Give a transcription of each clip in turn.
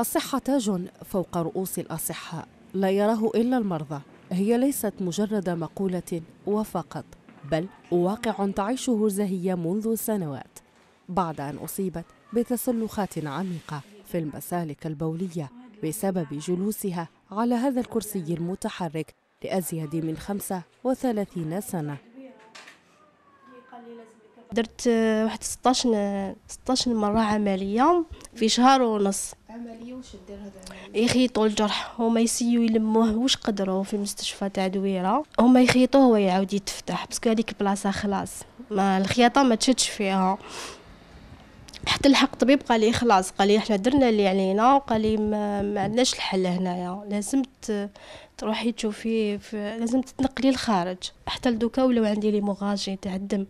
الصحة تاج فوق رؤوس الأصحاء لا يراه إلا المرضى هي ليست مجرد مقولة وفقط بل واقع تعيشه زهية منذ سنوات بعد أن أصيبت بتسلخات عميقة في المسالك البولية بسبب جلوسها على هذا الكرسي المتحرك لأزيد من 35 سنة درت واحد 16 16 مرة عملية في شهر ونص عمليه واش دير يخيطوا الجرح هما يسيو يلموه واش قدروا في مستشفى تاع دويره هما يخيطوه ويعاود يتفتح باسكو هذيك بلاصه خلاص ما الخياطه ما تشدش فيها حتى الحق طبيب قال لي خلاص قال لي احنا درنا اللي علينا وقال لي ما, ما عندناش الحل هنايا لازم تروحي تشوفي لازم تتنقلي للخارج حتى لدوكا ولاو عندي لي موغاجي تاع الدم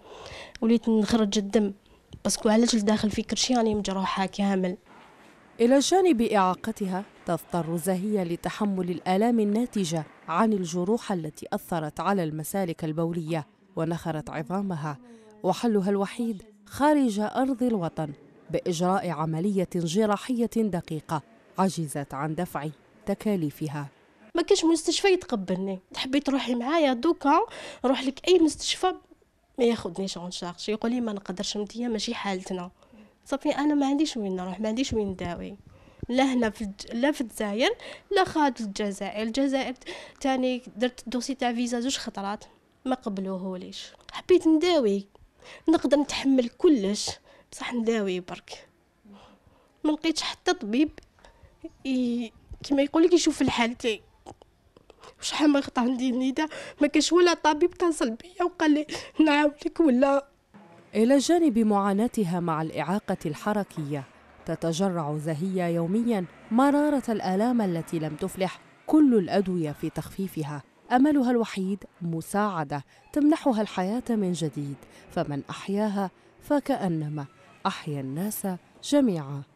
وليت نخرج الدم باسكو علاش الداخل في كرشي راني مجروحه كامل إلى جانب إعاقتها تضطر زهية لتحمل الآلام الناتجة عن الجروح التي أثرت على المسالك البولية ونخرت عظامها وحلها الوحيد خارج أرض الوطن بإجراء عملية جراحية دقيقة عجزت عن دفع تكاليفها ما كاش مستشفى يتقبلني تحبي تروحي معايا دوكا نروح لك اي مستشفى ما ياخذنيش اون شارج يقول لي ما نقدرش مديه ماشي حالتنا صافي انا ما عنديش وين نروح ما عنديش وين نداوي لا هنا في الج... لا في الجزائر لا خارج الجزائر الجزائر تاني درت دوسي تاع فيزا زوج خطرات ما قبلوهوليش حبيت نداوي نقدر نتحمل كلش بصح نداوي برك ما لقيتش حتى طبيب ي... كما يقول لك يشوف الحال تاعي وشحال ما خطا عندي النداء ما كاش ولا طبيب اتصل بيا وقال لي نعاونك ولا إلى جانب معاناتها مع الإعاقة الحركية تتجرع زهية يوميا مرارة الآلام التي لم تفلح كل الأدوية في تخفيفها أملها الوحيد مساعدة تمنحها الحياة من جديد فمن أحياها فكأنما أحيا الناس جميعا